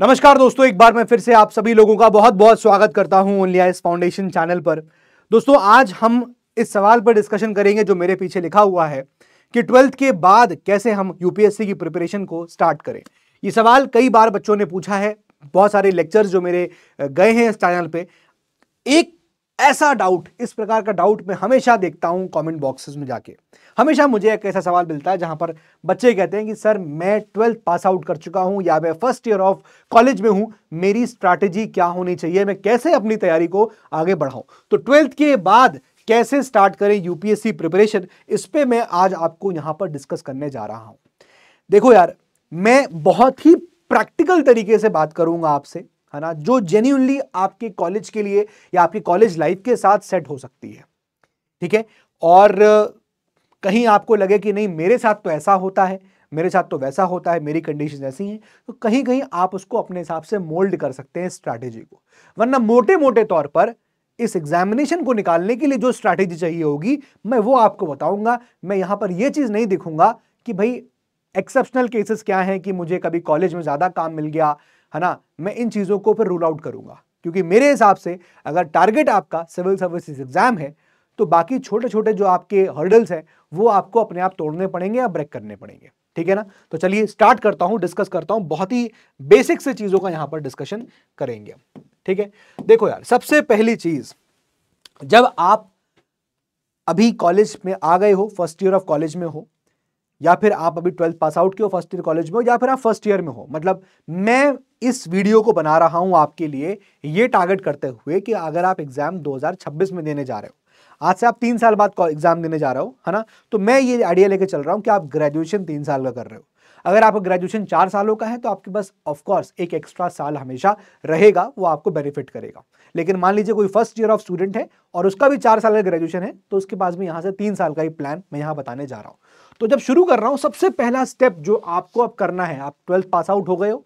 नमस्कार दोस्तों एक बार मैं फिर से आप सभी लोगों का बहुत बहुत स्वागत करता हूं ओनली आई फाउंडेशन चैनल पर दोस्तों आज हम इस सवाल पर डिस्कशन करेंगे जो मेरे पीछे लिखा हुआ है कि ट्वेल्थ के बाद कैसे हम यूपीएससी की प्रिपरेशन को स्टार्ट करें ये सवाल कई बार बच्चों ने पूछा है बहुत सारे लेक्चर्स जो मेरे गए हैं इस चैनल पर एक ऐसा डाउट इस प्रकार का डाउट मैं हमेशा देखता हूँ कमेंट बॉक्सेस में जाके हमेशा मुझे एक ऐसा सवाल मिलता है जहां पर बच्चे कहते हैं कि सर मैं ट्वेल्थ पास आउट कर चुका हूँ या मैं फर्स्ट ईयर ऑफ कॉलेज में हूँ मेरी स्ट्रैटेजी क्या होनी चाहिए मैं कैसे अपनी तैयारी को आगे बढ़ाऊँ तो ट्वेल्थ के बाद कैसे स्टार्ट करें यूपीएससी प्रिपरेशन इस पर मैं आज आपको यहाँ पर डिस्कस करने जा रहा हूँ देखो यार मैं बहुत ही प्रैक्टिकल तरीके से बात करूंगा आपसे है ना जो जेन्यूनली आपके कॉलेज के लिए या आपकी कॉलेज लाइफ के साथ सेट हो सकती है ठीक है और कहीं आपको लगे कि नहीं मेरे साथ तो ऐसा होता है मेरे साथ तो वैसा होता है मेरी कंडीशन ऐसी हैं तो कहीं कहीं आप उसको अपने हिसाब से मोल्ड कर सकते हैं स्ट्रैटेजी को वरना मोटे मोटे तौर पर इस एग्जामिनेशन को निकालने के लिए जो स्ट्रैटेजी चाहिए होगी मैं वो आपको बताऊंगा मैं यहाँ पर यह चीज़ नहीं दिखूंगा कि भाई एक्सेप्शनल केसेस क्या हैं कि मुझे कभी कॉलेज में ज़्यादा काम मिल गया है ना मैं इन चीज़ों को फिर रूल आउट करूंगा क्योंकि मेरे हिसाब से अगर टारगेट आपका सिविल सर्विसेज एग्ज़ाम है तो बाकी छोटे छोटे जो आपके हर्डल्स हैं वो आपको अपने आप तोड़ने पड़ेंगे या ब्रेक करने पड़ेंगे ठीक है ना तो चलिए स्टार्ट करता हूँ डिस्कस करता हूँ बहुत ही बेसिक से चीज़ों का यहां पर डिस्कशन करेंगे ठीक है देखो यार सबसे पहली चीज़ जब आप अभी कॉलेज में आ गए हो फर्स्ट ईयर ऑफ कॉलेज में हो या फिर आप अभी ट्वेल्थ पास आउट के हो फर्स्ट ईयर कॉलेज में हो या फिर आप फर्स्ट ईयर में हो मतलब मैं इस वीडियो को बना रहा हूं आपके लिए ये टारगेट करते हुए कि अगर आप एग्जाम 2026 में देने जा रहे हो आज से आप तीन साल बाद एग्जाम देने जा रहे हो है ना तो मैं ये आइडिया लेकर चल रहा हूँ कि आप ग्रेजुएशन तीन साल का कर रहे हो अगर आपका ग्रेजुएशन चार सालों का है तो आपके पास ऑफकोर्स एक एक्स्ट्रा साल हमेशा रहेगा वो आपको बेनिफिट करेगा लेकिन मान लीजिए कोई फर्स्ट ईयर ऑफ स्टूडेंट है और उसका भी चार साल का ग्रेजुएशन है तो उसके पास भी यहाँ से तीन साल का ही प्लान मैं यहाँ बताने जा रहा हूँ तो जब शुरू कर रहा हूं सबसे पहला स्टेप जो आपको अब करना है आप ट्वेल्थ पास आउट हो गए हो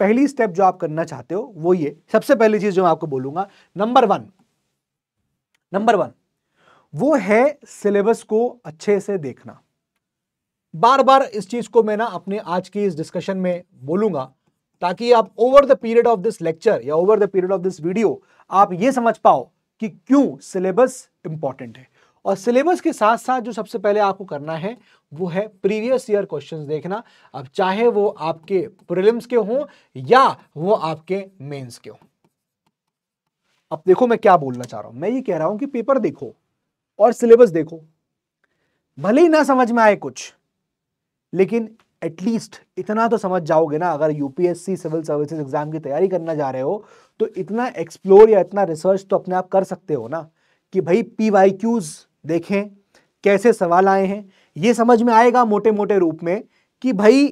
पहली स्टेप जो आप करना चाहते हो वो ये सबसे पहली चीज जो मैं आपको बोलूंगा नंबर वन नंबर वन वो है सिलेबस को अच्छे से देखना बार बार इस चीज को मैं ना अपने आज की इस डिस्कशन में बोलूंगा ताकि आप over the period of this lecture या over the period of this video आप ये समझ पाओ कि क्यों सिलेबस इंपॉर्टेंट है और सिलेबस के साथ साथ जो सबसे पहले आपको करना है वो है प्रीवियस ईयर क्वेश्चंस देखना अब चाहे वो आपके प्रीलिम्स के हों या वो आपके मेंस के हों अब देखो मैं क्या बोलना चाह रहा हूं मैं ये कह रहा हूं कि पेपर देखो और सिलेबस देखो भले ही ना समझ में आए कुछ लेकिन एटलीस्ट इतना तो समझ जाओगे ना अगर यूपीएससी सिविल सर्विसेज एग्जाम की तैयारी करना जा रहे हो तो इतना एक्सप्लोर या इतना रिसर्च तो अपने आप कर सकते हो ना कि भाई पी वाई क्यूज़ देखें कैसे सवाल आए हैं ये समझ में आएगा मोटे मोटे रूप में कि भाई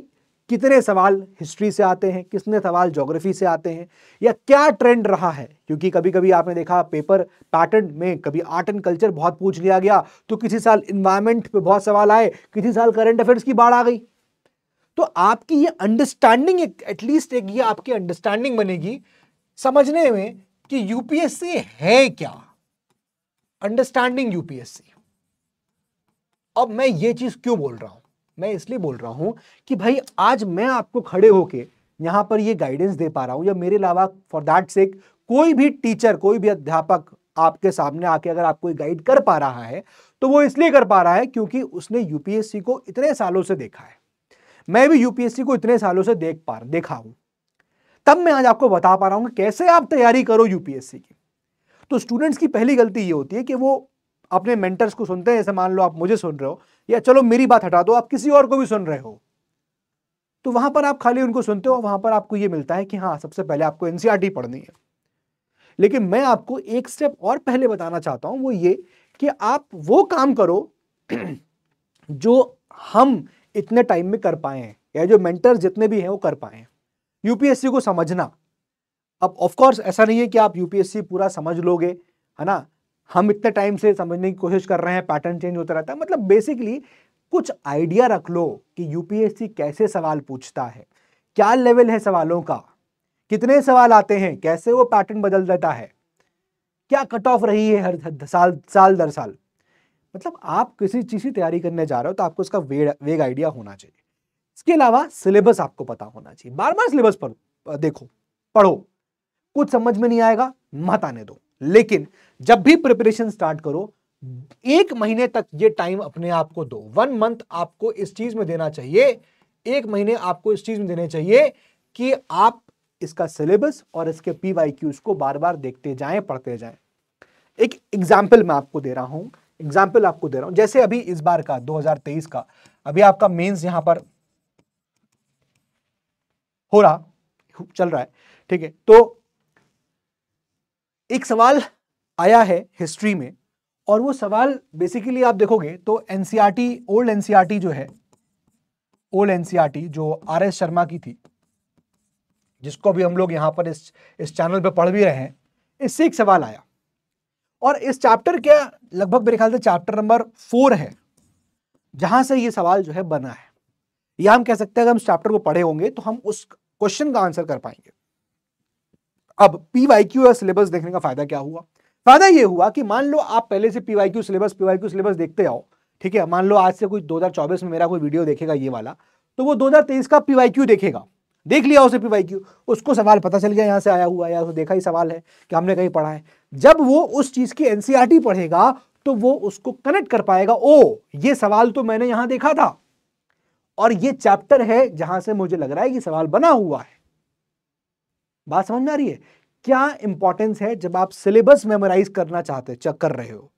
कितने सवाल हिस्ट्री से आते हैं कितने सवाल जोग्राफी से आते हैं या क्या ट्रेंड रहा है क्योंकि कभी कभी आपने देखा पेपर पैटर्न में कभी आर्ट एंड कल्चर बहुत पूछ लिया गया तो किसी साल इन्वायरमेंट पे बहुत सवाल आए किसी साल करंट अफेयर्स की बाढ़ आ गई तो आपकी ये अंडरस्टैंडिंग एटलीस्ट एक ये आपकी अंडरस्टैंडिंग बनेगी समझने में कि यूपीएससी है क्या अंडरस्टैंडिंग यूपीएससी अब मैं ये चीज क्यों बोल रहा हूं मैं इसलिए बोल रहा हूं कि भाई आज मैं आपको खड़े होके यहां पर ये गाइडेंस दे पा रहा हूं या मेरे अलावा फॉर दैट सेक कोई भी टीचर कोई भी अध्यापक आपके सामने आके अगर आपको गाइड कर पा रहा है तो वो इसलिए कर पा रहा है क्योंकि उसने यूपीएससी को इतने सालों से देखा है मैं भी यूपीएससी को इतने सालों से देख पा देखा हूं तब मैं आज आपको बता पा रहा हूं कैसे आप तैयारी करो यूपीएससी की तो स्टूडेंट्स की पहली गलती ये होती है कि वो अपने मेंटर्स को सुनते हैं जैसे मान लो आप मुझे सुन रहे हो या चलो मेरी बात हटा दो आप किसी और को भी सुन रहे हो तो वहां पर आप खाली उनको सुनते हो वहां पर आपको ये मिलता है कि हाँ सबसे पहले आपको एनसीआरटी e पढ़नी है लेकिन मैं आपको एक स्टेप और पहले बताना चाहता हूं वो ये कि आप वो काम करो जो हम इतने टाइम में कर पाए या जो मेंटर जितने भी हैं वो कर पाए यूपीएससी को समझना अब ऑफकोर्स ऐसा नहीं है कि आप यूपीएससी पूरा समझ लोगे है ना हम इतने टाइम से समझने की कोशिश कर रहे हैं पैटर्न चेंज होता रहता है मतलब बेसिकली कुछ आइडिया रख लो कि यूपीएससी कैसे सवाल पूछता है क्या लेवल है सवालों का कितने सवाल आते हैं कैसे वो पैटर्न बदल देता है क्या कट ऑफ रही है हर साल साल दर साल मतलब आप किसी चीज़ की तैयारी करने जा रहे हो तो आपको उसका वेग आइडिया होना चाहिए इसके अलावा सिलेबस आपको पता होना चाहिए बार बार सिलेबस पढ़ो देखो पढ़ो कुछ समझ में नहीं आएगा मत आने दो लेकिन जब भी प्रिपरेशन स्टार्ट करो एक महीने तक ये टाइम अपने आप को दो वन मंथ आपको इस चीज में देना चाहिए एक महीने आपको इस चीज में देने चाहिए कि आप इसका सिलेबस और इसके पी वाई क्यूज को बार बार देखते जाएं पढ़ते जाएं एक एग्जाम्पल मैं आपको दे रहा हूं एग्जाम्पल आपको दे रहा हूं जैसे अभी इस बार का 2023 का अभी आपका मेंस यहां पर हो रहा चल रहा है ठीक है तो एक सवाल आया है हिस्ट्री में और वो सवाल बेसिकली आप देखोगे तो एनसीईआरटी ओल्ड एनसीईआरटी जो है ओल्ड एनसीईआरटी e जो आर एस शर्मा की थी जिसको भी हम लोग यहां पर इस इस चैनल पर पढ़ भी रहे हैं इससे एक सवाल आया और इस चैप्टर के लगभग मेरे ख्याल से चैप्टर नंबर फोर है जहां से ये सवाल जो है बना है या हम कह सकते हैं अगर हम चैप्टर को पढ़े होंगे तो हम उस क्वेश्चन का आंसर कर पाएंगे अब पीवाईक्यू और सिलेबस देखने का फायदा क्या हुआ फायदा यह हुआ कि मान लो आप पहले से पीवाईक्यू सिलेबस पीवाईक्यू सिलेबस देखते आओ ठीक है मान लो आज से कोई 2024 में मेरा कोई वीडियो देखेगा ये वाला तो वो 2023 का पीवाईक्यू देखेगा देख लिया उसे पीवाईक्यू उसको सवाल पता चल गया यहाँ से आया हुआ है या देखा ही सवाल है कि हमने कहीं पढ़ा है जब वो उस चीज़ की एनसीईआरटी e पढ़ेगा तो वो उसको कनेक्ट कर पाएगा ओ ये सवाल तो मैंने यहां देखा था और ये चैप्टर है जहां से मुझे लग रहा है कि सवाल बना हुआ है बात समझ में आ रही है क्या इंपॉर्टेंस है जब आप सिलेबस मेमोराइज करना चाहते चेक कर रहे हो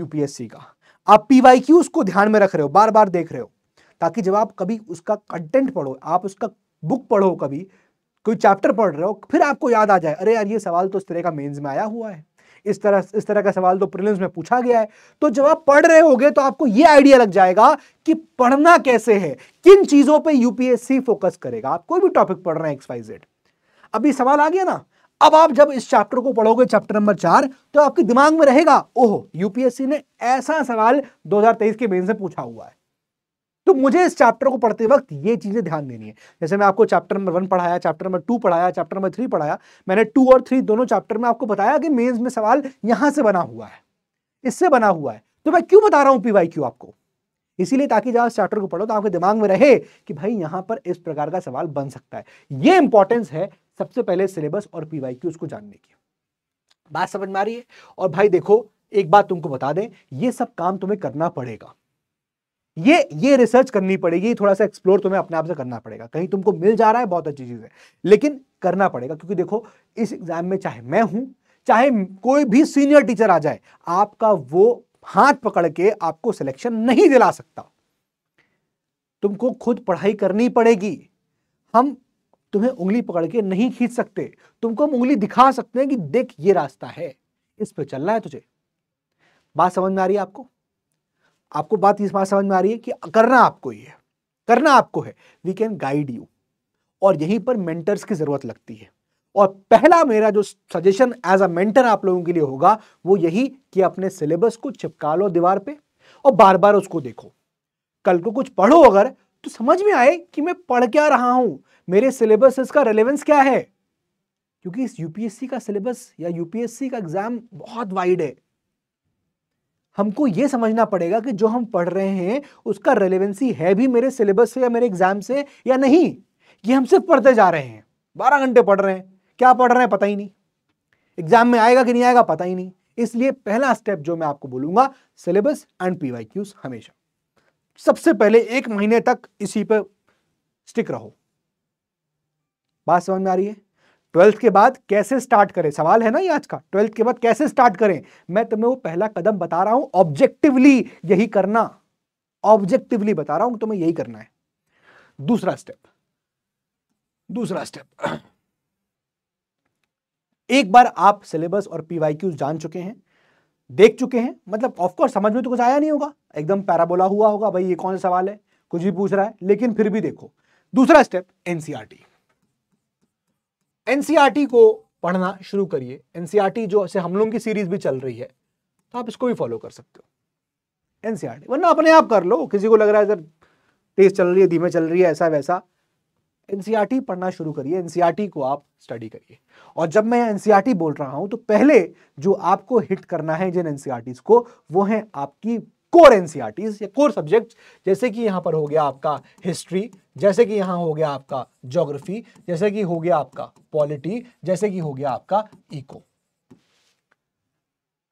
यूपीएससी का आप पीवाई क्यू उसको ध्यान में रख रहे हो बार बार देख रहे हो ताकि जब आप कभी उसका कंटेंट पढ़ो आप उसका बुक पढ़ो कभी कोई चैप्टर पढ़ रहे हो फिर आपको याद आ जाए अरे यार ये सवाल तो इस तरह का मेंस में आया हुआ है इस तरह इस तरह का सवाल तो प्रिलिम्स में पूछा गया है तो जब आप पढ़ रहे होगे तो आपको ये आइडिया लग जाएगा कि पढ़ना कैसे है किन चीज़ों पे यूपीएससी फोकस करेगा आप कोई भी टॉपिक पढ़ रहे हैं एक्स अभी सवाल आ गया ना अब आप जब इस चैप्टर को पढ़ोगे चैप्टर नंबर चार तो आपके दिमाग में रहेगा ओहो यूपीएससी ने ऐसा सवाल 2023 के मेन से पूछा हुआ है तो मुझे इस चैप्टर को पढ़ते वक्त ये चीजें ध्यान देनी है जैसे मैं आपको चैप्टर नंबर वन पढ़ाया चैप्टर नंबर टू पढ़ाया चैप्टर नंबर थ्री पढ़ाया मैंने टू और थ्री दोनों चैप्टर में आपको बताया कि मेन्स में सवाल यहां से बना हुआ है इससे बना हुआ है तो मैं क्यों बता रहा हूं पीवाई क्यू आपको इसीलिए ताकि जब चैप्टर को पढ़ो तो आपके दिमाग में रहे कि भाई यहां पर इस प्रकार का सवाल बन सकता है यह इंपॉर्टेंस है सबसे पहले सिलेबस और पीवाई वाई उसको जानने की बात समझ में आ रही है और भाई देखो एक बात तुमको बता दें ये सब काम तुम्हें करना पड़ेगा ये ये रिसर्च करनी पड़ेगी थोड़ा सा एक्सप्लोर तुम्हें अपने आप से करना पड़ेगा कहीं तुमको मिल जा रहा है बहुत अच्छी चीज़ है लेकिन करना पड़ेगा क्योंकि देखो इस एग्जाम में चाहे मैं हूं चाहे कोई भी सीनियर टीचर आ जाए आपका वो हाथ पकड़ के आपको सिलेक्शन नहीं दिला सकता तुमको खुद पढ़ाई करनी पड़ेगी हम तुम्हें उंगली पकड़ के नहीं खींच सकते तुमको हम उंगली दिखा सकते हैं कि देख ये रास्ता है इस पर चलना है तुझे बात समझ में आ रही है आपको आपको बात इस बात समझ में आ रही है कि करना आपको ही है करना आपको है वी कैन गाइड यू और यहीं पर मेंटर्स की ज़रूरत लगती है और पहला मेरा जो सजेशन एज अ मेंटर आप लोगों के लिए होगा वो यही कि अपने सिलेबस को चिपका लो दीवार पे और बार बार उसको देखो कल को कुछ पढ़ो अगर तो समझ में आए कि मैं पढ़ क्या रहा हूं मेरे सिलेबस का रेलेवेंस क्या है क्योंकि इस यूपीएससी का सिलेबस या यूपीएससी का एग्जाम बहुत वाइड है हमको यह समझना पड़ेगा कि जो हम पढ़ रहे हैं उसका रेलेवेंसी है भी मेरे सिलेबस से या मेरे एग्जाम से या नहीं ये हम सिर्फ पढ़ते जा रहे हैं बारह घंटे पढ़ रहे हैं क्या पढ़ रहे हैं पता ही नहीं एग्जाम में आएगा कि नहीं आएगा पता ही नहीं इसलिए पहला स्टेप जो मैं आपको बोलूंगा सिलेबस एंड पीवाई हमेशा सबसे पहले एक महीने तक इसी पे स्टिक रहो बात समझ में आ रही है ट्वेल्थ के बाद कैसे स्टार्ट करें सवाल है ना ये आज का ट्वेल्थ के बाद कैसे स्टार्ट करें मैं तुम्हें वो पहला कदम बता रहा हूं ऑब्जेक्टिवली यही करना ऑब्जेक्टिवली बता रहा हूं तुम्हें यही करना है दूसरा स्टेप दूसरा स्टेप एक बार आप सिलेबस और क्यूज जान चुके हैं देख चुके हैं मतलब ऑफकोर्स समझ में तो कुछ आया नहीं होगा एकदम पैराबोला हुआ होगा भाई ये कौन सा सवाल है कुछ भी पूछ रहा है लेकिन फिर भी देखो दूसरा स्टेप एनसीआरटी एनसीईआरटी को पढ़ना शुरू करिए एनसीईआरटी जो से हम लोगों की सीरीज भी चल रही है तो आप इसको भी फॉलो कर सकते हो एनसीईआरटी वरना अपने आप कर लो किसी को लग रहा है सर तेज चल रही है धीमे चल रही है ऐसा वैसा एनसीईआरटी पढ़ना शुरू करिए एनसीईआरटी को आप स्टडी करिए और जब मैं एनसीईआरटी बोल रहा हूं तो पहले जो आपको हिट करना है जिन एनसीईआरटीज को वो है आपकी कोर एनसीईआरटीज या कोर सब्जेक्ट जैसे कि यहाँ पर हो गया आपका हिस्ट्री जैसे कि यहाँ हो गया आपका जोग्राफी जैसे कि हो गया आपका पॉलिटी जैसे कि हो गया आपका इको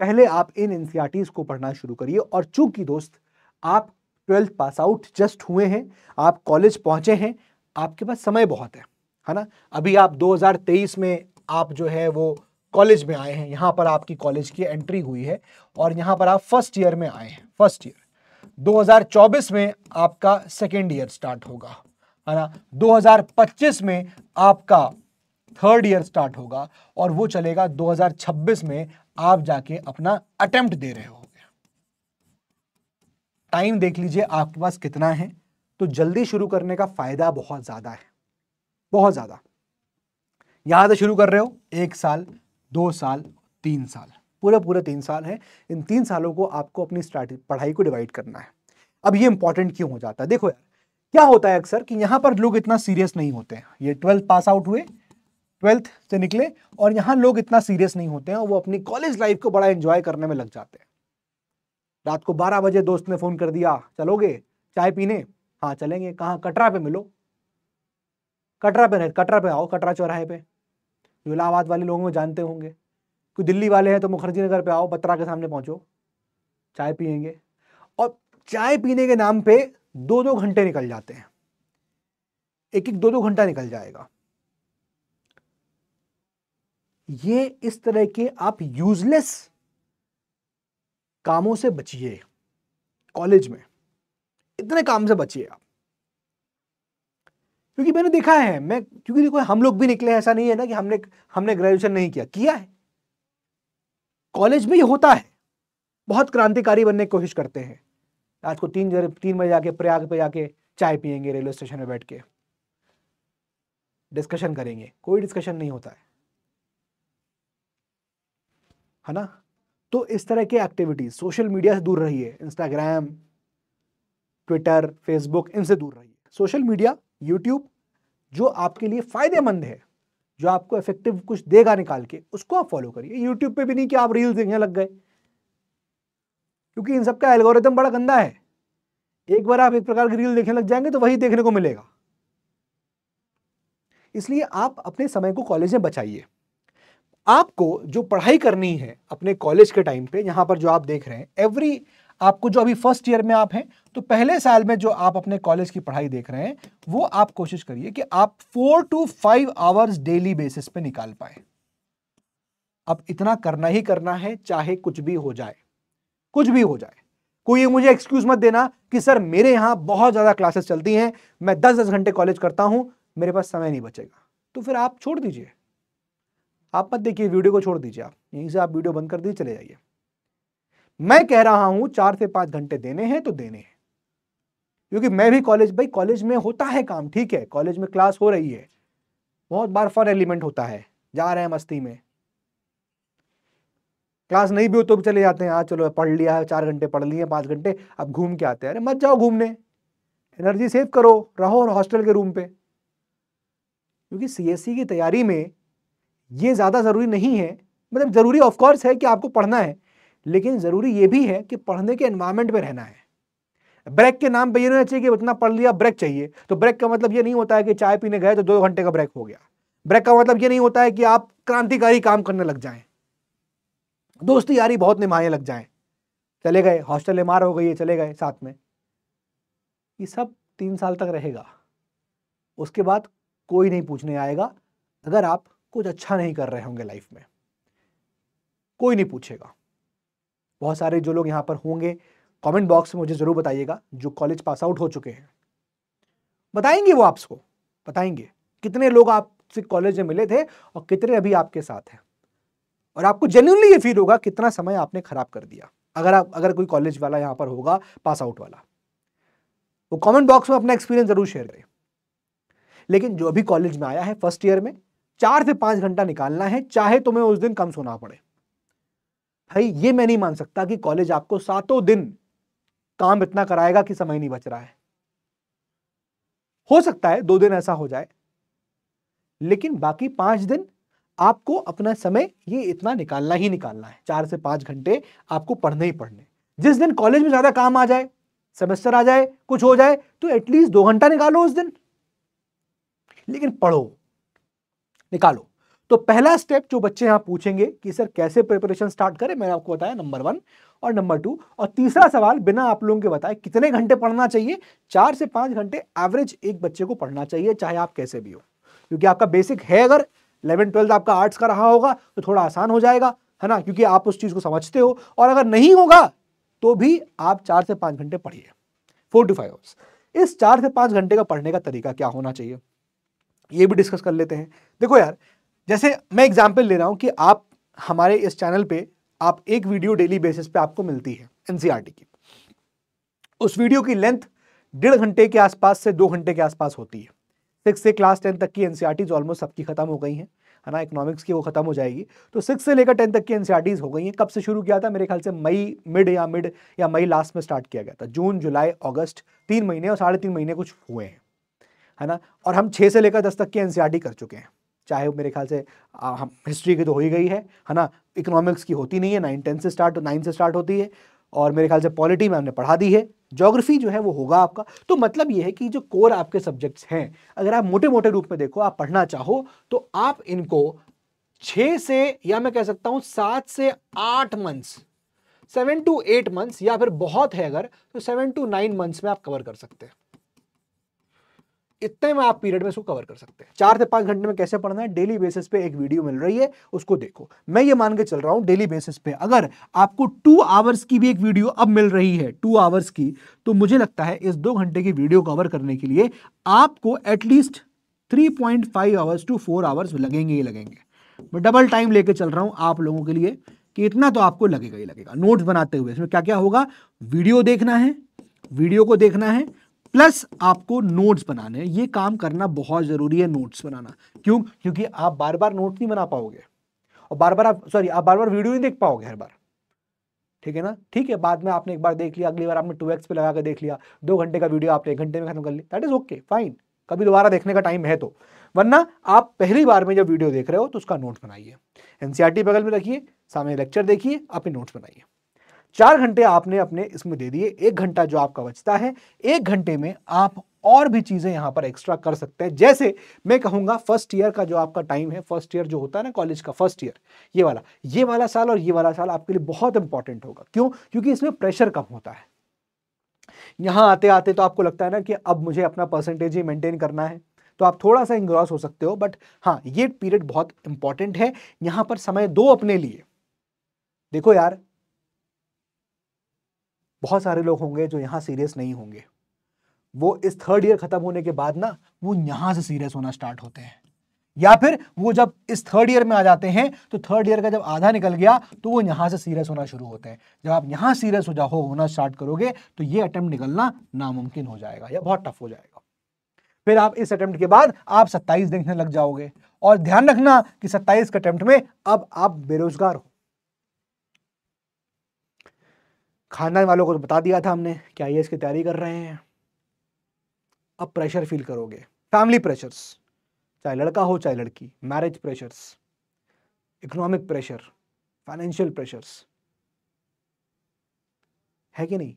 पहले आप इन एनसीआरटीज को पढ़ना शुरू करिए और चूंकि दोस्त आप ट्वेल्थ पास आउट जस्ट हुए हैं आप कॉलेज पहुंचे हैं आपके पास समय बहुत है है ना अभी आप 2023 में आप जो है वो कॉलेज में आए हैं यहाँ पर आपकी कॉलेज की एंट्री हुई है और यहाँ पर आप फर्स्ट ईयर में आए हैं फर्स्ट ईयर 2024 में आपका सेकेंड ईयर स्टार्ट होगा है ना 2025 में आपका थर्ड ईयर स्टार्ट होगा और वो चलेगा 2026 में आप जाके अपना अटेम्प्ट दे रहे हो टाइम देख लीजिए आपके पास कितना है तो जल्दी शुरू करने का फायदा बहुत ज्यादा है बहुत ज्यादा यहां से शुरू कर रहे हो एक साल दो साल तीन साल पूरे पूरे तीन साल है इन तीन सालों को आपको अपनी पढ़ाई को डिवाइड करना है अब ये इंपॉर्टेंट क्यों हो जाता है देखो यार क्या होता है अक्सर कि यहाँ पर लोग इतना सीरियस नहीं होते हैं ये ट्वेल्थ पास आउट हुए ट्वेल्थ से निकले और यहाँ लोग इतना सीरियस नहीं होते हैं वो अपनी कॉलेज लाइफ को बड़ा एंजॉय करने में लग जाते हैं रात को बारह बजे दोस्त ने फ़ोन कर दिया चलोगे चाय पीने हाँ चलेंगे कहाँ कटरा पे मिलो कटरा पे रहे कटरा पे आओ कटरा चौराहे पे जो इलाहाबाद वाले लोगों को जानते होंगे कोई दिल्ली वाले हैं तो मुखर्जी नगर पे आओ बत्रा के सामने पहुँचो चाय पियेंगे और चाय पीने के नाम पे दो दो घंटे निकल जाते हैं एक एक दो दो घंटा निकल जाएगा ये इस तरह के आप यूजलेस कामों से बचिए कॉलेज में इतने काम से बचिए आप क्योंकि मैंने देखा है मैं क्योंकि देखो हम लोग भी निकले ऐसा नहीं है ना कि हमने हमने ग्रेजुएशन नहीं किया किया है कॉलेज में ये होता है बहुत क्रांतिकारी बनने की कोशिश करते हैं रात को तीन बजे तीन बजे जाके प्रयाग पे जाके चाय पियेंगे रेलवे स्टेशन में बैठ के डिस्कशन करेंगे कोई डिस्कशन नहीं होता है है ना तो इस तरह की एक्टिविटीज सोशल मीडिया से दूर रहिए इंस्टाग्राम ट्विटर फेसबुक इनसे दूर रहिए सोशल मीडिया यूट्यूब जो आपके लिए फ़ायदेमंद है जो आपको इफेक्टिव कुछ देगा निकाल के उसको आप फॉलो करिए यूट्यूब पे भी नहीं कि आप रील्स देखने लग गए क्योंकि इन सबका एल्गोरिथम बड़ा गंदा है एक बार आप एक प्रकार की रील देखने लग जाएंगे तो वही देखने को मिलेगा इसलिए आप अपने समय को कॉलेज में बचाइए आपको जो पढ़ाई करनी है अपने कॉलेज के टाइम पे यहां पर जो आप देख रहे हैं एवरी आपको जो अभी फर्स्ट ईयर में आप हैं तो पहले साल में जो आप अपने कॉलेज की पढ़ाई देख रहे हैं वो आप कोशिश करिए कि आप four to five hours daily basis पे निकाल पाए अब इतना करना ही करना है चाहे कुछ भी हो जाए कुछ भी हो जाए कोई मुझे एक्सक्यूज मत देना कि सर मेरे यहां बहुत ज़्यादा क्लासेस चलती हैं मैं दस दस घंटे कॉलेज करता हूं मेरे पास समय नहीं बचेगा तो फिर आप छोड़ दीजिए आप मत देखिए वीडियो को छोड़ दीजिए आप यहीं से आप वीडियो बंद कर दीजिए चले जाइए मैं कह रहा हूं चार से पांच घंटे देने हैं तो देने हैं क्योंकि मैं भी कॉलेज भाई कॉलेज में होता है काम ठीक है कॉलेज में क्लास हो रही है बहुत बार फॉर एलिमेंट होता है जा रहे हैं मस्ती में क्लास नहीं भी हो तो भी चले जाते हैं आज हाँ, चलो पढ़ लिया है चार घंटे पढ़ लिए पाँच घंटे अब घूम के आते हैं अरे मत जाओ घूमने एनर्जी सेव करो रहो और हॉस्टल के रूम पे क्योंकि सीएससी e की तैयारी में ये ज़्यादा ज़रूरी नहीं है मतलब ज़रूरी ऑफकोर्स है कि आपको पढ़ना है लेकिन ज़रूरी ये भी है कि पढ़ने के इन्वायरमेंट में रहना है ब्रेक के नाम पर ये नहीं चाहिए कि उतना पढ़ लिया ब्रेक चाहिए तो ब्रेक का मतलब ये नहीं होता है कि चाय पीने गए तो दो घंटे का ब्रेक हो गया ब्रेक का मतलब ये नहीं होता है कि आप क्रांतिकारी काम करने लग जाएं दोस्ती यारी बहुत निभाने लग जाए चले गए हॉस्टल में मार हो गई है चले गए साथ में ये सब तीन साल तक रहेगा उसके बाद कोई नहीं पूछने आएगा अगर आप कुछ अच्छा नहीं कर रहे होंगे लाइफ में कोई नहीं पूछेगा बहुत सारे जो लोग यहाँ पर होंगे कमेंट बॉक्स में मुझे ज़रूर बताइएगा जो कॉलेज पास आउट हो चुके हैं बताएंगे वो आपको बताएंगे कितने लोग आपसे कॉलेज में मिले थे और कितने अभी आपके साथ हैं और आपको जेन्यूनली ये फील होगा कितना समय आपने खराब कर दिया अगर आप अगर कोई कॉलेज वाला यहाँ पर होगा पास आउट वाला वो कमेंट बॉक्स में अपना एक्सपीरियंस जरूर शेयर करें लेकिन जो अभी कॉलेज में आया है फर्स्ट ईयर में चार से पांच घंटा निकालना है चाहे तुम्हें उस दिन कम सोना पड़े भाई ये मैं नहीं मान सकता कि कॉलेज आपको सातों दिन काम इतना कराएगा कि समय नहीं बच रहा है हो सकता है दो दिन ऐसा हो जाए लेकिन बाकी पांच दिन आपको अपना समय ये इतना निकालना ही निकालना है चार से पांच घंटे आपको पढ़ने ही पढ़ने जिस दिन कॉलेज में ज़्यादा काम आ जाए सेमेस्टर आ जाए कुछ हो जाए तो एटलीस्ट दो घंटा निकालो उस दिन लेकिन पढ़ो निकालो तो पहला स्टेप जो बच्चे यहां पूछेंगे कि सर कैसे प्रिपरेशन स्टार्ट करें मैंने आपको बताया नंबर वन और नंबर टू और तीसरा सवाल बिना आप लोगों के बताए कितने घंटे पढ़ना चाहिए चार से पांच घंटे एवरेज एक बच्चे को पढ़ना चाहिए चाहे आप कैसे भी हो क्योंकि आपका बेसिक है अगर इलेवन ट्वेल्थ आपका आर्ट्स का रहा होगा तो थोड़ा आसान हो जाएगा है ना क्योंकि आप उस चीज़ को समझते हो और अगर नहीं होगा तो भी आप चार से पांच घंटे पढ़िए फोर टू फाइव आवर्स इस चार से पांच घंटे का पढ़ने का तरीका क्या होना चाहिए ये भी डिस्कस कर लेते हैं देखो यार जैसे मैं एग्जाम्पल ले रहा हूँ कि आप हमारे इस चैनल पे आप एक वीडियो डेली बेसिस पे आपको मिलती है एन e की उस वीडियो की लेंथ डेढ़ घंटे के आसपास से दो घंटे के आसपास होती है सिक्स से क्लास टेन तक की एन ऑलमोस्ट e सबकी खत्म हो गई हैं है ना इकोनॉमिक्स की वो खत्म हो जाएगी तो सिक्स से लेकर टेन तक की एन e हो गई हैं कब से शुरू किया था मेरे ख्याल से मई मिड या मिड या मई लास्ट में स्टार्ट किया गया था जून जुलाई अगस्त तीन महीने और साढ़े तीन महीने कुछ हुए हैं है ना और हम छः से लेकर दस तक की एन e कर चुके हैं चाहे वो मेरे ख्याल से आ, हम हिस्ट्री की तो हो ही गई है है ना इकोनॉमिक्स की होती नहीं है नाइन टेन से स्टार्ट नाइन से स्टार्ट होती है और मेरे ख्याल से पॉलिटी में हमने पढ़ा दी है जोग्राफी जो है वो होगा आपका तो मतलब ये है कि जो कोर आपके सब्जेक्ट्स हैं अगर आप मोटे मोटे रूप में देखो आप पढ़ना चाहो तो आप इनको छः से या मैं कह सकता हूँ सात से आठ months seven to eight months या फिर बहुत है अगर तो सेवन टू नाइन मंथ्स में आप कवर कर सकते हैं इतने में आप पीरियड में इसको कवर कर सकते हैं चार से पांच घंटे में कैसे पढ़ना है डेली बेसिस पे एक वीडियो मिल रही है उसको देखो मैं ये मान के चल रहा हूं डेली बेसिस पे अगर आपको टू आवर्स की भी एक वीडियो अब मिल रही है टू आवर्स की तो मुझे लगता है इस दो घंटे की वीडियो कवर करने के लिए आपको at least three point five hours to four hours लगेंगे ही लगेंगे मैं डबल टाइम लेके चल रहा हूं आप लोगों के लिए कि इतना तो आपको लगेगा ही लगेगा नोट्स बनाते हुए इसमें क्या क्या होगा वीडियो देखना है वीडियो को देखना है प्लस आपको नोट्स बनाने ये काम करना बहुत ज़रूरी है नोट्स बनाना क्यों क्योंकि आप बार बार नोट नहीं बना पाओगे और बार बार आप सॉरी आप बार बार वीडियो नहीं देख पाओगे हर बार ठीक है ना ठीक है बाद में आपने एक बार देख लिया अगली बार आपने टू एक्स पे लगा कर देख लिया दो घंटे का वीडियो आपने एक घंटे में खत्म कर लिया दैट इज ओके फाइन कभी दोबारा देखने का टाइम है तो वरना आप पहली बार में जब वीडियो देख रहे हो तो उसका नोट्स बनाइए एनसीईआरटी e बगल में रखिए सामने लेक्चर देखिए आप नोट्स बनाइए चार घंटे आपने अपने इसमें दे दिए एक घंटा जो आपका बचता है एक घंटे में आप और भी चीज़ें यहां पर एक्स्ट्रा कर सकते हैं जैसे मैं कहूंगा फर्स्ट ईयर का जो आपका टाइम है फर्स्ट ईयर जो होता है ना कॉलेज का फर्स्ट ईयर ये वाला ये वाला साल और ये वाला साल आपके लिए बहुत इंपॉर्टेंट होगा क्यों क्योंकि इसमें प्रेशर कम होता है यहां आते आते तो आपको लगता है ना कि अब मुझे अपना परसेंटेज ही मेंटेन करना है तो आप थोड़ा सा इंग्रॉस हो सकते हो बट हाँ ये पीरियड बहुत इंपॉर्टेंट है यहां पर समय दो अपने लिए देखो यार बहुत सारे लोग होंगे जो यहाँ सीरियस नहीं होंगे वो इस थर्ड ईयर खत्म होने के बाद ना वो यहाँ से सीरियस होना स्टार्ट होते हैं या फिर वो जब इस थर्ड ईयर में आ जाते हैं तो थर्ड ईयर का जब आधा निकल गया तो वो यहाँ से सीरियस होना शुरू होते हैं जब आप यहाँ सीरियस हो जाओ होना स्टार्ट करोगे तो ये अटैम्प्ट निकलना नामुमकिन हो जाएगा या बहुत टफ हो जाएगा फिर आप इस अटैम्प्ट के बाद आप सत्ताईस देखने लग जाओगे और ध्यान रखना कि सत्ताईस के अटैम्प्ट में अब आप बेरोजगार हो खानदान वालों को तो बता दिया था हमने कि आई की तैयारी कर रहे हैं अब प्रेशर फील करोगे फैमिली प्रेशर्स चाहे लड़का हो चाहे लड़की marriage pressures economic pressure financial pressures है कि नहीं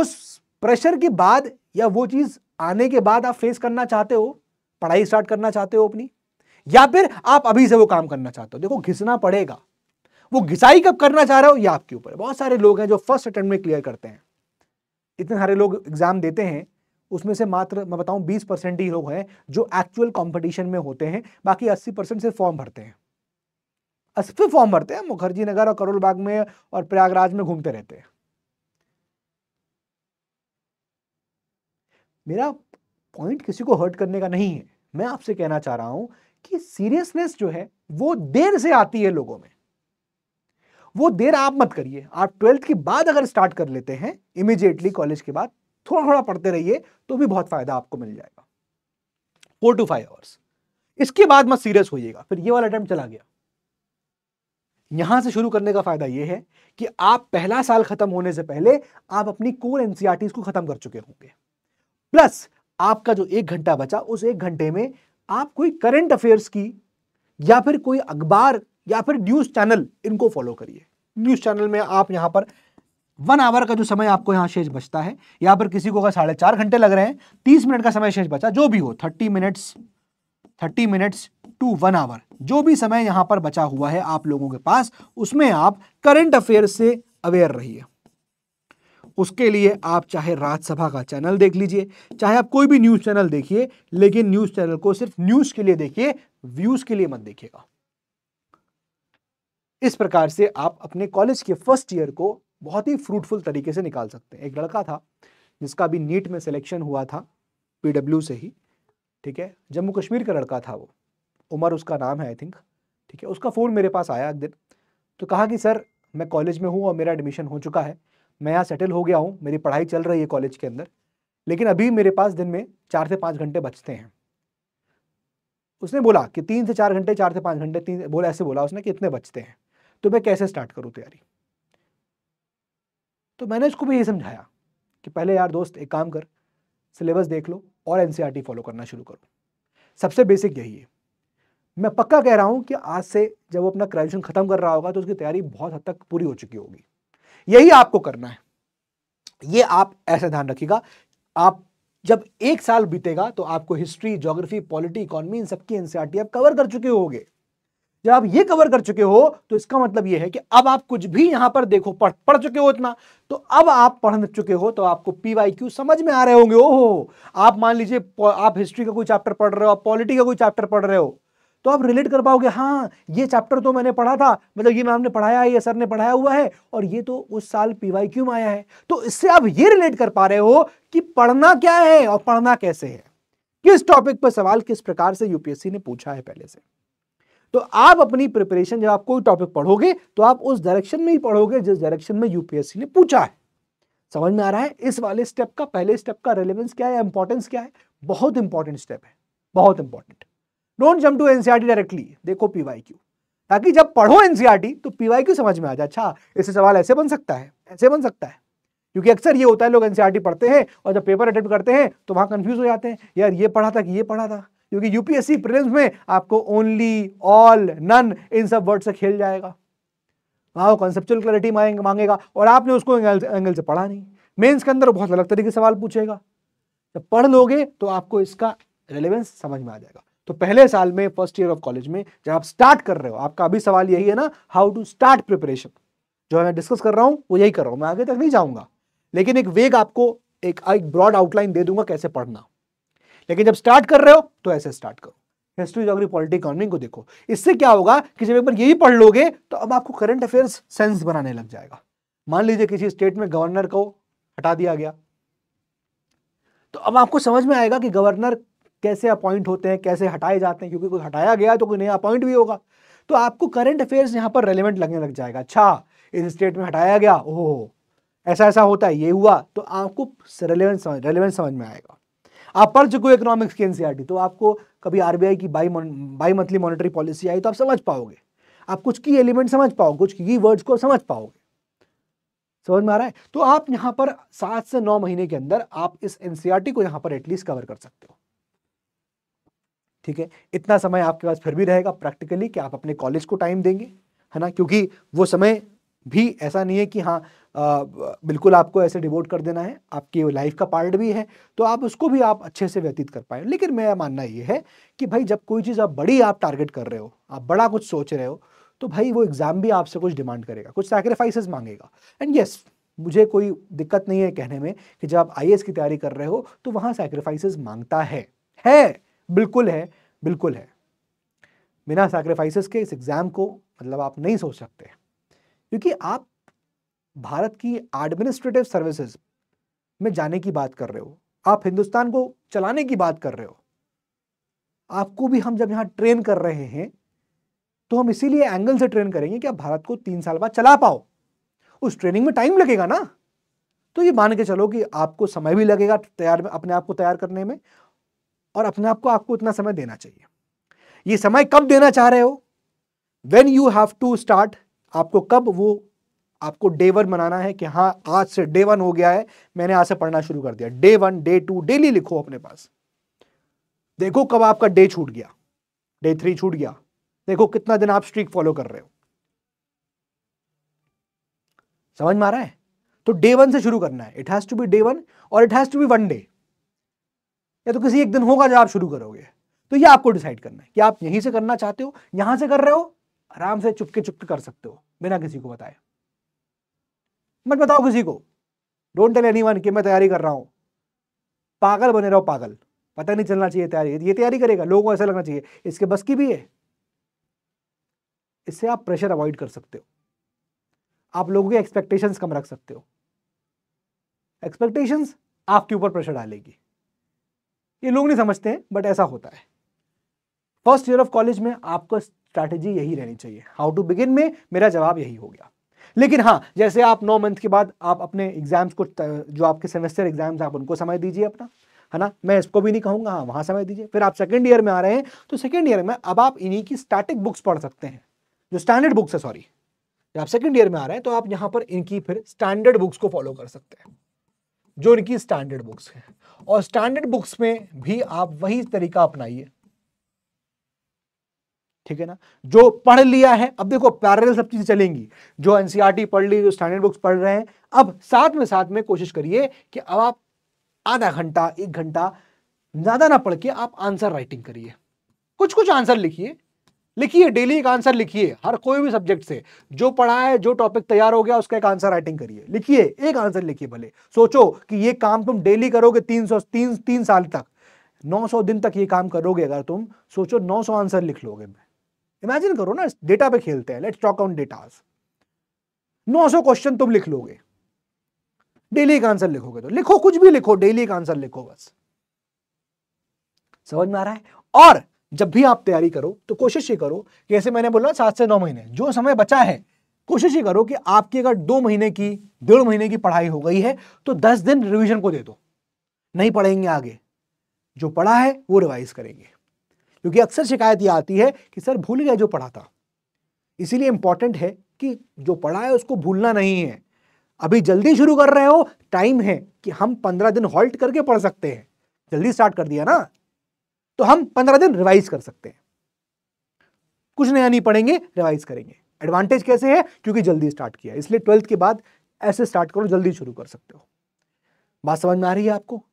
उस प्रेशर के बाद या वो चीज़ आने के बाद आप फेस करना चाहते हो पढ़ाई स्टार्ट करना चाहते हो अपनी या फिर आप अभी से वो काम करना चाहते हो देखो घिसना पड़ेगा वो घिसाई कब करना चाह रहे हो ये आपके ऊपर बहुत सारे लोग हैं जो फर्स्ट अटेम्प्ट में क्लियर करते हैं इतने सारे लोग एग्जाम देते हैं उसमें से मात्र मैं बताऊं 20 परसेंट ही लोग हैं जो एक्चुअल कंपटीशन में होते हैं बाकी 80 परसेंट से फॉर्म भरते हैं अस्सी फॉर्म भरते हैं मुखर्जी नगर और करोलबाग में और प्रयागराज में घूमते रहते हैं मेरा पॉइंट किसी को हर्ट करने का नहीं है मैं आपसे कहना चाह रहा हूं कि सीरियसनेस जो है वो देर से आती है लोगों में वो देर आप मत करिए आप ट्वेल्थ के बाद अगर स्टार्ट कर लेते हैं इमीजिएटली कॉलेज के बाद थोड़ा थोड़ा पढ़ते रहिए तो भी बहुत फायदा आपको मिल जाएगा फोर टू फाइव आवर्स इसके बाद मत सीरियस होइएगा फिर ये वाला अटैम्प्ट चला गया यहां से शुरू करने का फायदा यह है कि आप पहला साल खत्म होने से पहले आप अपनी कोर एनसीआरटी e को खत्म कर चुके होंगे प्लस आपका जो एक घंटा बचा उस एक घंटे में आप कोई करंट अफेयर्स की या फिर कोई अखबार या फिर न्यूज़ चैनल इनको फॉलो करिए न्यूज़ चैनल में आप यहाँ पर वन आवर का जो समय आपको यहाँ शेष बचता है यहाँ पर किसी को अगर साढ़े चार घंटे लग रहे हैं तीस मिनट का समय शेष बचा जो भी हो thirty minutes thirty minutes to one hour जो भी समय यहाँ पर बचा हुआ है आप लोगों के पास उसमें आप करंट अफेयर से अवेयर रहिए उसके लिए आप चाहे राज्यसभा का चैनल देख लीजिए चाहे आप कोई भी न्यूज़ चैनल देखिए लेकिन न्यूज़ चैनल को सिर्फ न्यूज़ के लिए देखिए व्यूज़ के लिए मत देखिएगा इस प्रकार से आप अपने कॉलेज के फर्स्ट ईयर को बहुत ही फ्रूटफुल तरीके से निकाल सकते हैं एक लड़का था जिसका अभी नीट में सिलेक्शन हुआ था पीडब्ल्यू से ही ठीक है जम्मू कश्मीर का लड़का था वो उमर उसका नाम है आई थिंक ठीक है उसका फ़ोन मेरे पास आया एक दिन तो कहा कि सर मैं कॉलेज में हूँ और मेरा एडमिशन हो चुका है मैं यहाँ सेटल हो गया हूँ मेरी पढ़ाई चल रही है कॉलेज के अंदर लेकिन अभी मेरे पास दिन में चार से पाँच घंटे बचते हैं उसने बोला कि तीन से चार घंटे चार से पाँच घंटे तीन बोला ऐसे बोला उसने कि इतने बचते हैं तो मैं कैसे स्टार्ट करूँ तैयारी तो मैंने उसको भी ये समझाया कि पहले यार दोस्त एक काम कर सिलेबस देख लो और एन फॉलो e करना शुरू करो सबसे बेसिक यही है मैं पक्का कह रहा हूँ कि आज से जब वो अपना ग्रेजुएशन खत्म कर रहा होगा तो उसकी तैयारी बहुत हद तक पूरी हो चुकी होगी यही आपको करना है ये आप ऐसा ध्यान रखिएगा आप जब एक साल बीतेगा तो आपको हिस्ट्री ज्योग्राफी पॉलिटी इकोनॉमी इन सबकी एनसीआरटी e आप कवर कर चुके होंगे जब आप ये कवर कर चुके हो तो इसका मतलब ये है कि अब आप कुछ भी यहां पर देखो पढ़ पढ़ चुके हो इतना तो अब आप पढ़ चुके हो तो आपको पी वाई क्यू समझ में आ रहे होंगे ओहो आप मान लीजिए आप हिस्ट्री का कोई चैप्टर पढ़ रहे हो आप पॉलिटी का कोई चैप्टर पढ़ रहे हो तो आप रिलेट कर पाओगे हाँ ये चैप्टर तो मैंने पढ़ा था मतलब ये मैम ने पढ़ाया है ये सर ने पढ़ाया हुआ है और ये तो उस साल पी वाई क्यू में आया है तो इससे आप ये रिलेट कर पा रहे हो कि पढ़ना क्या है और पढ़ना कैसे है किस टॉपिक पर सवाल किस प्रकार से यूपीएससी ने पूछा है पहले से तो आप अपनी प्रिपरेशन जब आप कोई टॉपिक पढ़ोगे तो आप उस डायरेक्शन में ही पढ़ोगे जिस डायरेक्शन में यूपीएससी ने पूछा है समझ में आ रहा है इस वाले स्टेप का पहले स्टेप का रेलिवेंस क्या है इंपॉर्टेंस क्या है बहुत इंपॉर्टेंट स्टेप है बहुत important don't jump to NCERT directly देखो पीवाई ताकि जब पढ़ो एनसीआरटी e तो क्यू समझ में आ जाए अच्छा इससे सवाल ऐसे बन सकता है ऐसे बन सकता है क्योंकि अक्सर ये होता है लोग एनसीआरटी e पढ़ते हैं और जब पेपर अटेम्प्ट करते हैं तो वहाँ कंफ्यूज हो जाते हैं यार ये पढ़ा था कि ये पढ़ा था क्योंकि यूपीएससी प्रिलिम्स में आपको ओनली ऑल नन इन सब वर्ड से खेल जाएगा वहाँ वो कॉन्सेप्चुअल क्लैरिटी मांगेगा और आपने उसको एंगल एंगल से पढ़ा नहीं मेंस के अंदर बहुत अलग तरीके से सवाल पूछेगा जब पढ़ लोगे तो आपको इसका रेलेवेंस समझ में आ जाएगा तो पहले साल में फर्स्ट ईयर ऑफ कॉलेज में जब आप स्टार्ट कर रहे हो आपका अभी सवाल यही है ना हाउ टू स्टार्ट प्रिपरेशन जो मैं डिस्कस कर रहा हूँ वो यही कर रहा हूँ मैं आगे तक नहीं जाऊँगा लेकिन एक वेग आपको एक ब्रॉड आउटलाइन दे दूंगा कैसे पढ़ना लेकिन जब स्टार्ट कर रहे हो तो ऐसे स्टार्ट करो हिस्ट्री जोग्राफी पॉलिटी इकोनॉमी को देखो इससे क्या होगा कि जब एक बार यही पढ़ लोगे तो अब आपको करंट अफेयर्स सेंस बनाने लग जाएगा मान लीजिए किसी स्टेट में गवर्नर को हटा दिया गया तो अब आपको समझ में आएगा कि गवर्नर कैसे अपॉइंट होते हैं कैसे हटाए जाते हैं क्योंकि कोई हटाया गया तो कोई नया अपॉइंट भी होगा तो आपको करंट अफेयर्स यहाँ पर रेलिवेंट लगने लग जाएगा अच्छा इस स्टेट में हटाया गया ओहो ऐसा ऐसा होता है ये हुआ तो आपको रेलिवेंट समझ रेलिवेंट समझ में आएगा आप पढ़ चुके हो इकोनॉमिक्स की एनसीआर तो आपको कभी आरबीआई की bi bimonthly monetary policy आई तो आप समझ पाओगे आप कुछ की एलिमेंट समझ पाओगे कुछ की वर्ड्स को समझ पाओगे समझ में आ रहा है तो आप यहाँ पर सात से नौ महीने के अंदर आप इस एनसीआरटी e को यहां पर एटलीस्ट कवर कर सकते हो ठीक है इतना समय आपके पास फिर भी रहेगा प्रैक्टिकली कि आप अपने कॉलेज को टाइम देंगे है ना क्योंकि वो समय भी ऐसा नहीं है कि हाँ बिल्कुल आपको ऐसे डिवोट कर देना है आपकी लाइफ का पार्ट भी है तो आप उसको भी आप अच्छे से व्यतीत कर पाए लेकिन मेरा मानना ये है कि भाई जब कोई चीज़ आप बड़ी आप टारगेट कर रहे हो आप बड़ा कुछ सोच रहे हो तो भाई वो एग्ज़ाम भी आपसे कुछ डिमांड करेगा कुछ सैक्रिफाइसेस मांगेगा एंड येस मुझे कोई दिक्कत नहीं है कहने में कि जब आप आई की तैयारी कर रहे हो तो वहाँ सेक्रीफाइसेस मांगता है है बिल्कुल है बिल्कुल है बिना सैक्रिफाइसेस के इस एग्ज़ाम को मतलब आप नहीं सोच सकते क्योंकि आप भारत की एडमिनिस्ट्रेटिव सर्विसेज में जाने की बात कर रहे हो आप हिंदुस्तान को चलाने की बात कर रहे हो आपको भी हम जब यहां ट्रेन कर रहे हैं तो हम इसीलिए एंगल से ट्रेन करेंगे कि आप भारत को तीन साल बाद चला पाओ उस ट्रेनिंग में टाइम लगेगा ना तो ये मान के चलो कि आपको समय भी लगेगा तैयार अपने आप को तैयार करने में और अपने आप को आपको इतना समय देना चाहिए ये समय कब देना चाह रहे हो when you have to start आपको कब वो आपको डे वन बनाना है कि हाँ आज से डे वन हो गया है मैंने आज से पढ़ना शुरू कर दिया day one day two daily लिखो अपने पास देखो कब आपका डे छूट गया डे थ्री छूट गया देखो कितना दिन आप स्ट्रीक फॉलो कर रहे हो समझ में आ रहा है तो डे वन से शुरू करना है it has to be day one और it has to be one day या तो किसी एक दिन होगा जब आप शुरू करोगे तो ये आपको डिसाइड करना है कि आप यहीं से करना चाहते हो यहां से कर रहे हो आराम से चुपके चुपके कर सकते हो बिना किसी को बताए मत बताओ किसी को डोंट टेल एनीवन कि मैं तैयारी कर रहा हूँ पागल बने रहो पागल पता नहीं चलना चाहिए तैयारी ये तैयारी करेगा लोगों को ऐसा लगना चाहिए इसके बस की भी है इससे आप प्रेशर अवॉइड कर सकते हो आप लोगों के एक्सपेक्टेशंस कम रख सकते हो एक्सपेक्टेशंस आपके ऊपर प्रेशर डालेगी ये लोग नहीं समझते हैं बट ऐसा होता है फर्स्ट ईयर ऑफ कॉलेज में आपका स्ट्रैटेजी यही रहनी चाहिए हाउ टू बिगिन में मेरा जवाब यही हो गया लेकिन हाँ जैसे आप नौ मंथ के बाद आप अपने एग्जाम्स को जो आपके सेमेस्टर एग्जाम्स आप उनको समय दीजिए अपना है ना मैं इसको भी नहीं कहूँगा हाँ वहाँ समय दीजिए फिर आप सेकेंड ईयर में आ रहे हैं तो सेकेंड ईयर में अब आप इन्हीं की स्टैटिक बुक्स पढ़ सकते हैं जो स्टैंडर्ड बुक्स है सॉरी आप सेकेंड ईयर में आ रहे हैं तो आप यहाँ पर इनकी फिर स्टैंडर्ड बुक्स को फॉलो कर सकते हैं जो इनकी स्टैंडर्ड बुक्स हैं और स्टैंडर्ड बुक्स में भी आप वही तरीका अपनाइए ठीक है ना जो पढ़ लिया है अब देखो पैरेलल सब चीज़ें चलेंगी जो एनसीईआरटी e पढ़ ली जो स्टैंडर्ड बुक्स पढ़ रहे हैं अब साथ में साथ में कोशिश करिए कि अब आप आधा घंटा एक घंटा ज़्यादा ना पढ़ के आप आंसर राइटिंग करिए कुछ कुछ आंसर लिखिए लिखिए डेली एक आंसर लिखिए हर कोई भी सब्जेक्ट से जो पढ़ा है जो टॉपिक तैयार हो गया उसका एक आंसर राइटिंग करिए लिखिए एक आंसर लिखिए भले सोचो कि ये काम तुम डेली करोगे तीन सौ तीन तीन साल तक सौ दिन तक ये काम करोगे अगर तुम सोचो सौ आंसर लिख लोगे मैं इमेजिन करो ना डेटा पे खेलते हैं let's talk on datas 900 question तुम लिख लोगे डेली का आंसर लिखोगे तो लिखो कुछ भी लिखो डेली का आंसर लिखो बस समझ में आ रहा है और जब भी आप तैयारी करो तो कोशिश ये करो कि ऐसे मैंने बोला सात से नौ महीने जो समय बचा है कोशिश ये करो कि आपकी अगर दो महीने की डेढ़ महीने की पढ़ाई हो गई है तो दस दिन रिविजन को दे दो नहीं पढ़ेंगे आगे जो पढ़ा है वो रिवाइज करेंगे क्योंकि अक्सर शिकायत यह आती है कि सर भूल गया जो पढ़ा था इसीलिए इंपॉर्टेंट है कि जो पढ़ा है उसको भूलना नहीं है अभी जल्दी शुरू कर रहे हो टाइम है कि हम पंद्रह दिन हॉल्ट करके पढ़ सकते हैं जल्दी स्टार्ट कर दिया ना तो हम पंद्रह दिन रिवाइज कर सकते हैं कुछ नया नहीं पढ़ेंगे रिवाइज करेंगे एडवांटेज कैसे है क्योंकि जल्दी स्टार्ट किया इसलिए ट्वेल्थ के बाद ऐसे स्टार्ट करो जल्दी शुरू कर सकते हो बात समझ में आ रही है आपको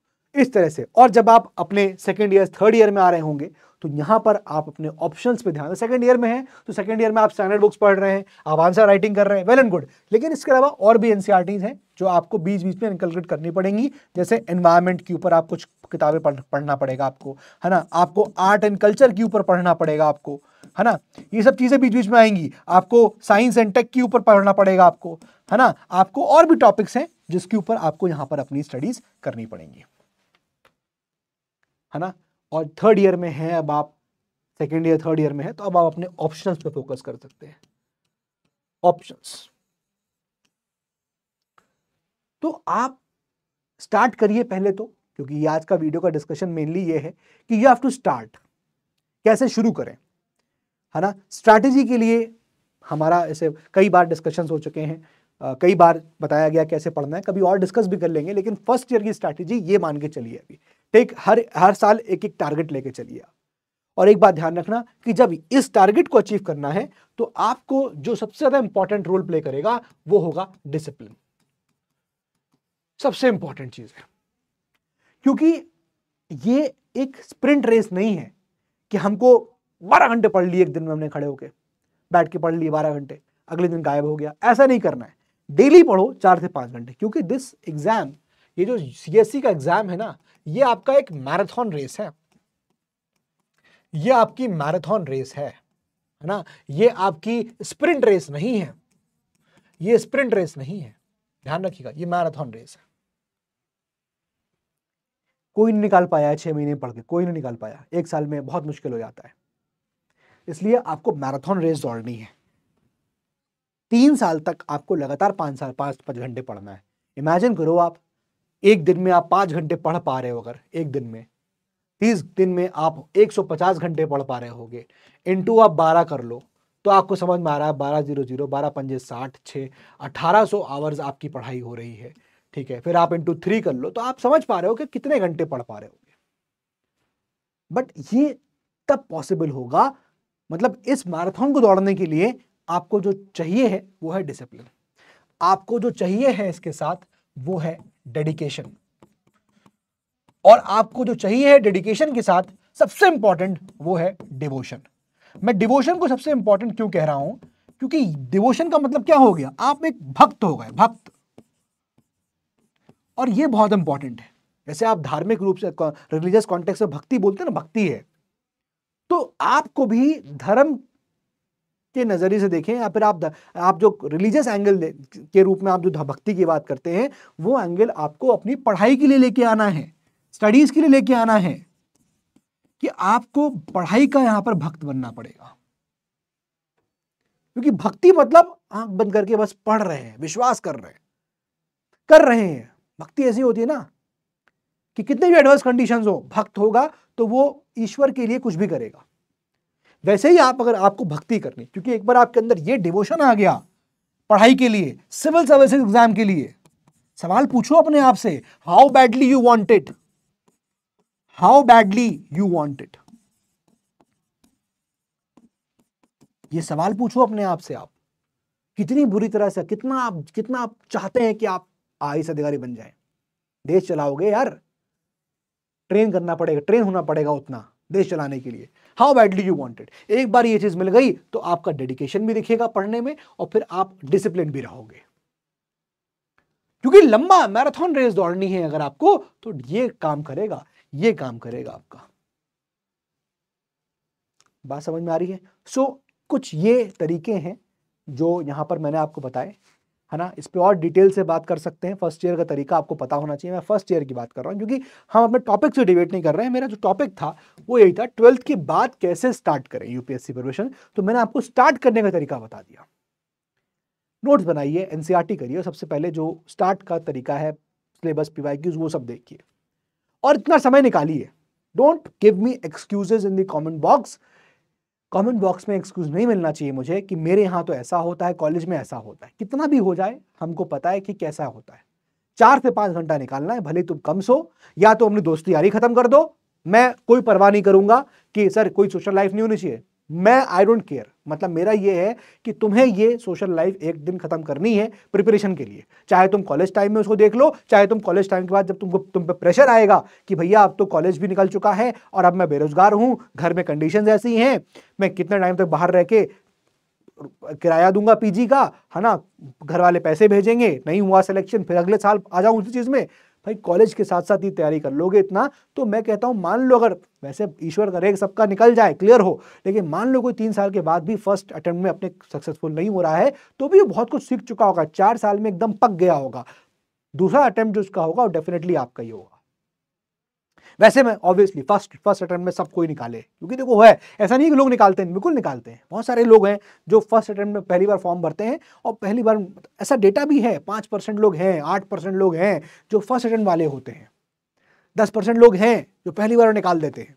इस तरह से और जब आप अपने सेकेंड ईयर थर्ड ईयर में आ रहे होंगे तो यहां पर आप अपने ऑप्शन पर ध्यान सेकंड ईयर में है तो सेकंड ईयर में आप स्टैंडर्ड बुक्स पढ़ रहे हैं आप आंसर राइटिंग कर रहे हैं वेल एंड गुड लेकिन इसके अलावा और भी एनसीआरटीज हैं जो आपको बीच बीच में इनकलकेट करनी पड़ेंगी जैसे एनवायरमेंट के ऊपर आप कुछ किताबें पढ़, पढ़ना पड़ेगा आपको है ना आपको आर्ट एंड कल्चर के ऊपर पढ़ना पड़ेगा आपको है ना ये सब चीज़ें बीच बीच में आएंगी आपको साइंस एंड टेक के ऊपर पढ़ना पड़ेगा आपको है ना आपको और भी टॉपिक्स हैं जिसके ऊपर आपको यहां पर अपनी स्टडीज करनी पड़ेंगी है ना और थर्ड ईयर में हैं अब आप सेकेंड ईयर थर्ड ईयर में है तो अब आप अपने ऑप्शंस पे फोकस कर सकते हैं ऑप्शंस तो आप स्टार्ट करिए पहले तो क्योंकि ये आज का वीडियो का डिस्कशन मेनली ये है कि यू हैव टू स्टार्ट कैसे शुरू करें है ना स्ट्रैटेजी के लिए हमारा ऐसे कई बार डिस्कशन हो चुके हैं आ, कई बार बताया गया कैसे पढ़ना है कभी और डिस्कस भी कर लेंगे लेकिन फर्स्ट ईयर की स्ट्रैटेजी ये मान के चलिए अभी ठीक हर हर साल एक एक टारगेट लेके चलिए और एक बात ध्यान रखना कि जब इस टारगेट को अचीव करना है तो आपको जो सबसे ज्यादा इंपॉर्टेंट रोल प्ले करेगा वो होगा डिसिप्लिन सबसे इंपॉर्टेंट चीज है क्योंकि ये एक स्प्रिंट रेस नहीं है कि हमको बारह घंटे पढ़ लिए एक दिन में हमने खड़े होके बैठ के पढ़ लिए बारह घंटे अगले दिन गायब हो गया ऐसा नहीं करना है डेली पढ़ो चार से पांच घंटे क्योंकि दिस एग्जाम ये जो सीएससी e का एग्जाम है ना ये आपका एक मैराथन रेस है ये आपकी मैराथन रेस है है ना ये आपकी स्प्रिंट रेस नहीं है ये स्प्रिंट रेस नहीं है ध्यान रखिएगा ये मैराथन रेस है कोई नहीं निकाल पाया है महीने पढ़ के कोई नहीं निकाल पाया एक साल में बहुत मुश्किल हो जाता है इसलिए आपको मैराथन रेस दौड़नी है तीन साल तक आपको लगातार पांच साल पांच पांच घंटे पढ़ना है इमेजिन करो आप एक दिन में आप पांच घंटे पढ़ पा रहे हो अगर एक दिन में तीस दिन में आप 150 घंटे पढ़ पा रहे होगे इनटू आप 12 कर लो तो आपको समझ में आ रहा है बारह जीरो जीरो बारह पंजे साठ छः अठारह सौ आवर्स आपकी पढ़ाई हो रही है ठीक है फिर आप इंटू थ्री कर लो तो आप समझ पा रहे हो कि कितने घंटे पढ़ पा रहे हो बट ये तब पॉसिबल होगा मतलब इस मैराथन को दौड़ने के लिए आपको जो चाहिए है वो है डिसिप्लिन आपको जो चाहिए है इसके साथ वो है डेडिकेशन और आपको जो चाहिए है डेडिकेशन के साथ सबसे इंपॉर्टेंट वो है डिवोशन मैं डिवोशन को सबसे इंपॉर्टेंट क्यों कह रहा हूं क्योंकि डिवोशन का मतलब क्या हो गया आप एक भक्त हो गए भक्त और ये बहुत इंपॉर्टेंट है जैसे आप धार्मिक रूप से रिलीजियस कॉन्टेक्स में भक्ति बोलते हैं ना भक्ति है तो आपको भी धर्म के नज़रिए से देखें या फिर आप आप जो रिलीजियस एंगल के रूप में आप जो भक्ति की बात करते हैं वो एंगल आपको अपनी पढ़ाई के लिए लेके आना है स्टडीज़ के लिए लेके आना है कि आपको पढ़ाई का यहाँ पर भक्त बनना पड़ेगा क्योंकि भक्ति मतलब आंख बंद करके बस पढ़ रहे हैं विश्वास कर रहे हैं कर रहे हैं भक्ति ऐसी होती है ना कि कितने भी एडवर्स कंडीशंस हो भक्त होगा तो वो ईश्वर के लिए कुछ भी करेगा वैसे ही आप अगर आपको भक्ति करनी क्योंकि एक बार आपके अंदर ये डिवोशन आ गया पढ़ाई के लिए सिविल सर्विस एग्जाम के लिए सवाल पूछो अपने आप से how badly you want it how badly you want it ये सवाल पूछो अपने आप से आप कितनी बुरी तरह से कितना आप कितना आप चाहते हैं कि आप आई अधिकारी बन जाए देश चलाओगे यार ट्रेन करना पड़ेगा ट्रेन होना पड़ेगा उतना देश चलाने के लिए हाउ बैडली यू वॉन्टेड एक बार ये चीज़ मिल गई तो आपका डेडिकेशन भी दिखेगा पढ़ने में और फिर आप डिसिप्लिन भी रहोगे क्योंकि लंबा मैराथन रेस दौड़नी है अगर आपको तो ये काम करेगा ये काम करेगा आपका बात समझ में आ रही है सो so, कुछ ये तरीके हैं जो यहां पर मैंने आपको बताए है ना इस पर और डिटेल से बात कर सकते हैं फर्स्ट ईयर का तरीका आपको पता होना चाहिए मैं फर्स्ट ईयर की बात कर रहा हूँ क्योंकि हम अपने टॉपिक से डिबेट नहीं कर रहे हैं मेरा जो टॉपिक था वो यही था ट्वेल्थ के बाद कैसे स्टार्ट करें यूपीएससी प्रिपरेशन तो मैंने आपको स्टार्ट करने का तरीका बता दिया नोट्स बनाइए एनसीआरटी e करिए सबसे पहले जो स्टार्ट का तरीका है सिलेबस पीवाई वो सब देखिए और इतना समय निकालिए don't give me excuses in the comment box comment box में एक्सक्यूज़ नहीं मिलना चाहिए मुझे कि मेरे यहाँ तो ऐसा होता है कॉलेज में ऐसा होता है कितना भी हो जाए हमको पता है कि कैसा होता है चार से पांच घंटा निकालना है भले तुम कम सो या तो अपनी दोस्ती यारी खत्म कर दो मैं कोई परवाह नहीं करूंगा कि सर कोई सोशल लाइफ नहीं होनी चाहिए मैं आई डोंट केयर मतलब मेरा ये है कि तुम्हें ये सोशल लाइफ एक दिन खत्म करनी है प्रिपरेशन के लिए चाहे तुम कॉलेज टाइम में उसको देख लो चाहे तुम कॉलेज टाइम के बाद जब तुमको तुम पे प्रेशर आएगा कि भैया अब तो कॉलेज भी निकल चुका है और अब मैं बेरोजगार हूँ घर में कंडीशन ऐसी हैं मैं कितने टाइम तक बाहर रह के किराया दूंगा पीजी का है ना घर वाले पैसे भेजेंगे नहीं हुआ सिलेक्शन फिर अगले साल आ जाऊं उसी चीज़ में भाई कॉलेज के साथ साथ ही तैयारी कर लोगे इतना तो मैं कहता हूँ मान लो अगर वैसे ईश्वर करे सबका निकल जाए क्लियर हो लेकिन मान लो कोई तीन साल के बाद भी फर्स्ट अटेम्प्ट में अपने सक्सेसफुल नहीं हो रहा है तो भी वो बहुत कुछ सीख चुका होगा चार साल में एकदम पक गया होगा दूसरा अटेम्प्ट जो उसका होगा वो डेफिनेटली आपका ही होगा वैसे मैं ऑब्वियसली फर्स्ट फर्स्ट अटैम्प्ट में सब कोई निकाले क्योंकि देखो है ऐसा नहीं कि लोग निकालते हैं बिल्कुल निकालते हैं बहुत सारे लोग हैं जो फर्स्ट अटैम्प्ट में पहली बार फॉर्म भरते हैं और पहली बार ऐसा डेटा भी है पाँच परसेंट लोग हैं आठ परसेंट लोग हैं जो फर्स्ट अटैम्प्ट वाले होते हैं दस परसेंट लोग हैं जो पहली बार निकाल देते हैं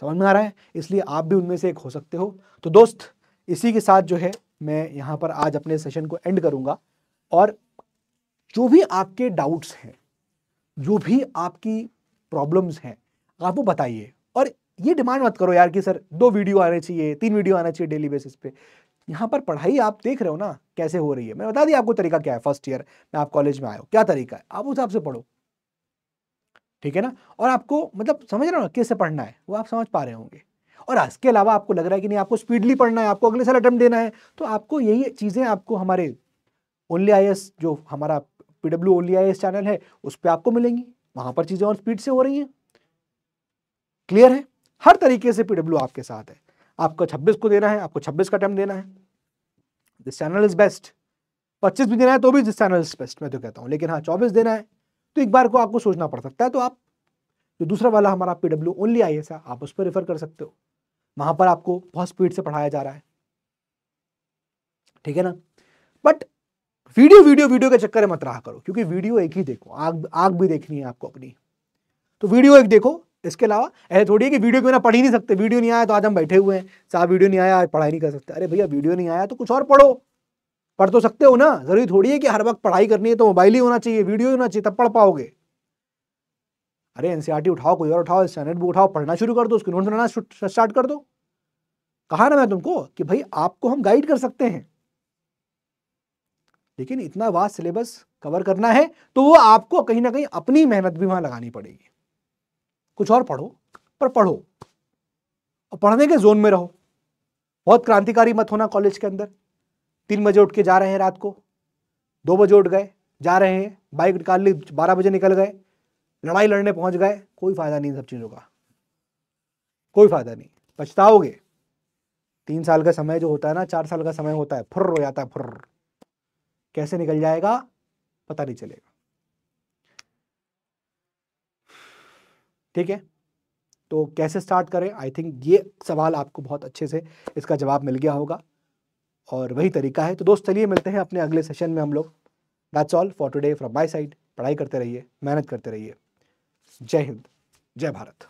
समझ में आ रहा है इसलिए आप भी उनमें से एक हो सकते हो तो दोस्त इसी के साथ जो है मैं यहाँ पर आज अपने सेशन को एंड करूँगा और जो भी आपके डाउट्स हैं जो भी आपकी प्रॉब्लम्स हैं आप वो बताइए और ये डिमांड मत करो यार कि सर दो वीडियो आने चाहिए तीन वीडियो आना चाहिए डेली बेसिस पे यहाँ पर पढ़ाई आप देख रहे हो ना कैसे हो रही है मैं बता दी आपको तरीका क्या है फर्स्ट ईयर में आप कॉलेज में आए हो क्या तरीका है आप उस हिसाब से पढ़ो ठीक है ना और आपको मतलब समझ रहे हो ना कैसे पढ़ना है वो आप समझ पा रहे होंगे और इसके अलावा आपको लग रहा है कि नहीं आपको स्पीडली पढ़ना है आपको अगले साल अटैम्प्ट देना है तो आपको यही चीज़ें आपको हमारे ओनली आई जो हमारा पीडब्ल्यू डब्ल्यू ओ चैनल है उस पर आपको मिलेंगी वहां पर चीजें और स्पीड से हो रही हैं क्लियर है हर तरीके से पीडब्ल्यू आपके साथ है आपको 26 को देना है आपको 26 का टाइम देना है दिस चैनल इज बेस्ट 25 भी देना है तो भी दिस चैनल इज बेस्ट मैं तो कहता हूँ लेकिन हाँ 24 देना है तो एक बार को आपको सोचना पड़ सकता है तो आप जो दूसरा वाला हमारा पीडब्ल्यू ओनली आई है आप उस पर रेफर कर सकते हो वहां पर आपको बहुत स्पीड से पढ़ाया जा रहा है ठीक है ना बट वीडियो वीडियो वीडियो के चक्कर में मत रहा करो क्योंकि वीडियो एक ही देखो आग आग भी देखनी है आपको अपनी तो वीडियो एक देखो इसके अलावा ऐसे थोड़ी है कि वीडियो के बिना पढ़ ही नहीं सकते वीडियो नहीं आया तो आज हम बैठे हुए हैं साहब वीडियो नहीं आया आज पढ़ाई नहीं कर सकते अरे भैया वीडियो नहीं आया तो कुछ और पढ़ो पढ़ तो सकते हो ना जरूरी थोड़ी है कि हर वक्त पढ़ाई करनी है तो मोबाइल ही होना चाहिए वीडियो होना चाहिए तब पढ़ पाओगे अरे एनसीआर e उठाओ कोई और उठाओ स्टैंडर्ड बुक उठाओ पढ़ना शुरू कर दो उसके नोट बनाना स्टार्ट कर दो कहा ना मैं तुमको कि भाई आपको हम गाइड कर सकते हैं लेकिन इतना वास्ट सिलेबस कवर करना है तो वो आपको कहीं ना कहीं अपनी मेहनत भी वहां लगानी पड़ेगी कुछ और पढ़ो पर पढ़ो और पढ़ने के जोन में रहो बहुत क्रांतिकारी मत होना कॉलेज के अंदर तीन बजे उठ के जा रहे हैं रात को दो बजे उठ गए जा रहे हैं बाइक निकाल ली बारह बजे निकल गए लड़ाई लड़ने पहुंच गए कोई फायदा नहीं सब चीज़ों का कोई फायदा नहीं पछताओगे तीन साल का समय जो होता है ना चार साल का समय होता है फुर्र हो जाता है फुर्र कैसे निकल जाएगा पता नहीं चलेगा ठीक है तो कैसे स्टार्ट करें आई थिंक ये सवाल आपको बहुत अच्छे से इसका जवाब मिल गया होगा और वही तरीका है तो दोस्त चलिए मिलते हैं अपने अगले सेशन में हम लोग that's all for today from my side पढ़ाई करते रहिए मेहनत करते रहिए जय हिंद जय भारत